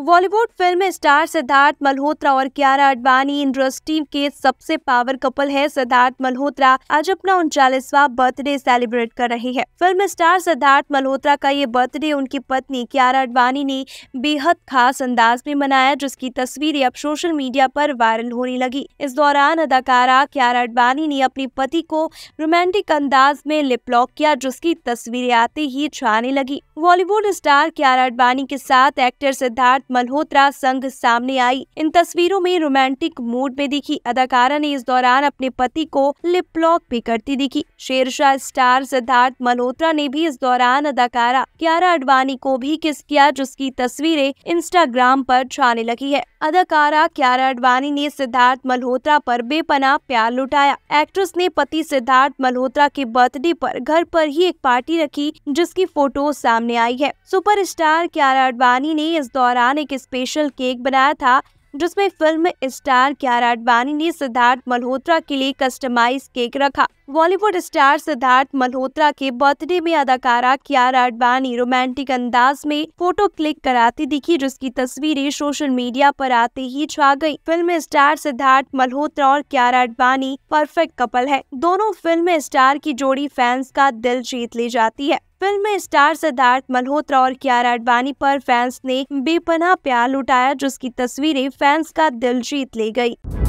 Bollywood film star Siddharth Malhotra और Kiara Advani industry के सबसे पावर कपल है सिद्धार्थ मल्होत्रा आज अपना उनचालीसवा बर्थडे सेलिब्रेट कर रहे हैं फिल्म स्टार सिद्धार्थ मल्होत्रा का ये बर्थडे उनकी पत्नी क्यारा अडवाणी ने बेहद खास अंदाज में मनाया जिसकी तस्वीरें अब सोशल मीडिया पर वायरल होने लगी इस दौरान अदाकारा क्यारा अडवाणी ने अपने पति को रोमांटिक अंदाज में लिपलॉक किया जिसकी तस्वीरें आते ही छाने लगी बॉलीवुड स्टार क्यारा अडवाणी के साथ एक्टर सिद्धार्थ मल्होत्रा संघ सामने आई इन तस्वीरों में रोमांटिक मूड में दिखी अदाकारा ने इस दौरान अपने पति को लिप लॉक भी करती दिखी शेरशाह स्टार सिद्धार्थ मल्होत्रा ने भी इस दौरान अदाकारा क्यारा अडवाणी को भी किस किया जिसकी तस्वीरें इंस्टाग्राम पर छाने लगी है अदाकारा क्यारा अडवाणी ने सिद्धार्थ मल्होत्रा पर बेपना प्यार लुटाया एक्ट्रेस ने पति सिद्धार्थ मल्होत्रा के बर्थडे पर घर पर ही एक पार्टी रखी जिसकी फोटो सामने आई है सुपरस्टार क्यारा अडवाणी ने इस दौरान खान एक स्पेशल केक बनाया था जिसमें फिल्म स्टार क्यारा अडवाणी ने सिद्धार्थ मल्होत्रा के लिए कस्टमाइज केक रखा बॉलीवुड स्टार सिद्धार्थ मल्होत्रा के बर्थडे में अदाकारा कियारा अडवाणी रोमांटिक अंदाज में फोटो क्लिक कराती दिखी जिसकी तस्वीरें सोशल मीडिया पर आते ही छा गई फिल्म स्टार सिद्धार्थ मल्होत्रा और कियारा अडवाणी परफेक्ट कपल है दोनों फिल्म स्टार की जोड़ी फैंस का दिल जीत ले जाती है फिल्म में स्टार सिद्धार्थ मल्होत्रा और कियारा अडवाणी पर फैंस ने बेपनाह प्यार लुटाया जिसकी तस्वीरें फैंस का दिल जीत ले गयी